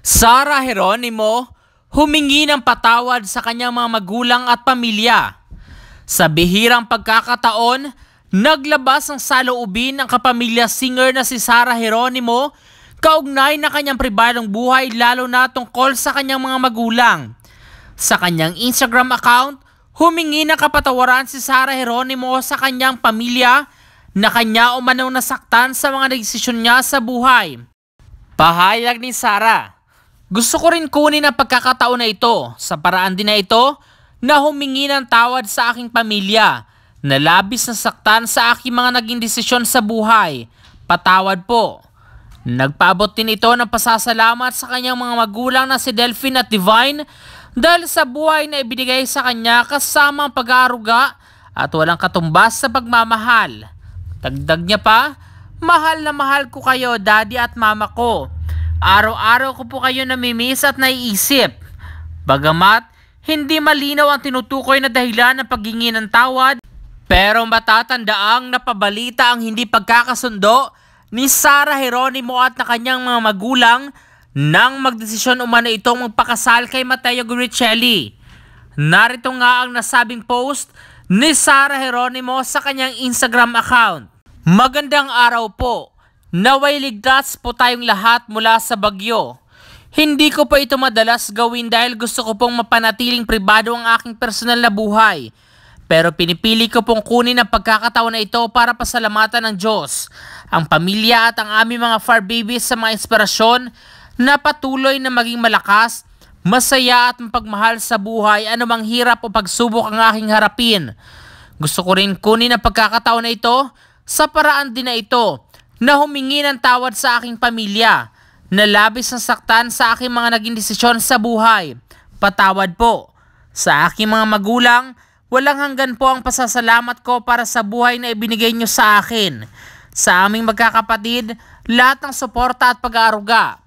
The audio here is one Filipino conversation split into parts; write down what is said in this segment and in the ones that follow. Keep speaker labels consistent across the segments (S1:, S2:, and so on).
S1: Sara Heronimo humingi ng patawad sa kanyang mga magulang at pamilya. Sa bihirang pagkakataon, naglabas ng saloobin ang kapamilya singer na si Sara Heronimo kaugnay na kanyang pribadong buhay lalo na tungkol sa kanyang mga magulang. Sa kanyang Instagram account, humingi ng kapatawaran si Sara Heronimo sa kanyang pamilya na kanya umanaw nasaktan sa mga desisyon niya sa buhay. Pahayag ni Sara, gusto ko rin kunin ang pagkakataon na ito sa paraan din na ito na humingi ng tawad sa aking pamilya na labis na saktan sa aking mga naging desisyon sa buhay. Patawad po. Nagpaabot din ito ng pasasalamat sa kanyang mga magulang na si Delphine at Divine dahil sa buhay na ibinigay sa kanya kasama ang pag-aaruga at walang katumbas sa pagmamahal. Tagdag niya pa, mahal na mahal ko kayo daddy at mama ko Araw-araw ko po kayo namimiss at naiisip. Bagamat, hindi malinaw ang tinutukoy na dahilan ng paghingi ng tawad, pero matatandaang napabalita ang hindi pagkakasundo ni Sarah Heronimo at na kanyang mga magulang nang magdesisyon umano itong magpakasal kay Matteo Guricelli. Narito nga ang nasabing post ni Sarah Heronimo sa kanyang Instagram account. Magandang araw po. Naway ligtas po tayong lahat mula sa bagyo. Hindi ko pa ito madalas gawin dahil gusto ko pong mapanatiling pribado ang aking personal na buhay. Pero pinipili ko pong kunin ang pagkakataon na ito para pasalamatan ng Diyos, ang pamilya at ang aming mga far babies sa mga inspirasyon na patuloy na maging malakas, masaya at mapagmahal sa buhay anumang hirap o pagsubok ang aking harapin. Gusto ko rin kunin ang pagkakataon na ito sa paraan din na ito na humingi ng tawad sa aking pamilya na labis na saktan sa aking mga naging desisyon sa buhay. Patawad po. Sa aking mga magulang, walang hanggan po ang pasasalamat ko para sa buhay na ibinigay niyo sa akin. Sa aming magkakapatid, lahat ng suporta at pag-aaruga.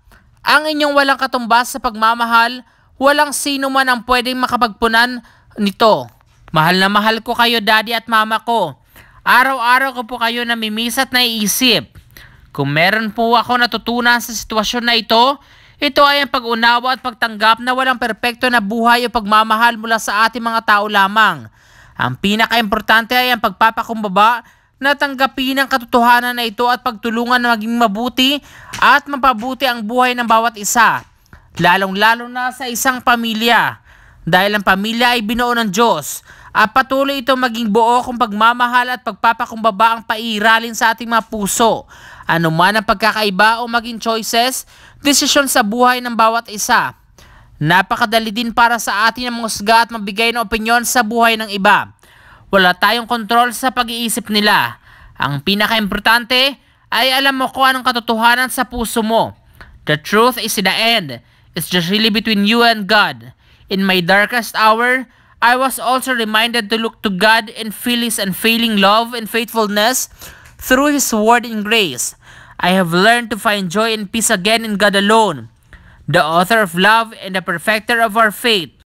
S1: Ang inyong walang katumbas sa pagmamahal, walang sino man ang pwedeng makapagpunan nito. Mahal na mahal ko kayo daddy at mama ko. Araw-araw ko po kayo namimiss at naiisip. Kung meron po ako natutunan sa sitwasyon na ito, ito ay ang pag-unawa at pagtanggap na walang perpekto na buhay o pagmamahal mula sa ating mga tao lamang. Ang pinakaimportante ay ang pagpapakumbaba na tanggapin ang katotohanan na ito at pagtulungan na maging mabuti at mapabuti ang buhay ng bawat isa, lalong-lalo na sa isang pamilya. Dahil ang pamilya ay binuo ng Diyos, at patuloy itong maging buo kung pagmamahal at pagpapakumbaba ang pairalin sa ating mga puso. Ano man ang pagkakaiba o maging choices, desisyon sa buhay ng bawat isa. Napakadali din para sa atin ang musga at mabigay ng opinyon sa buhay ng iba. Wala tayong kontrol sa pag-iisip nila. Ang pinaka-importante ay alam mo kung anong katotohanan sa puso mo. The truth is in the end. It's just really between you and God. In my darkest hour, I was also reminded to look to God in feel and failing love and faithfulness through His word and grace. I have learned to find joy and peace again in God alone, the author of love and the perfecter of our faith.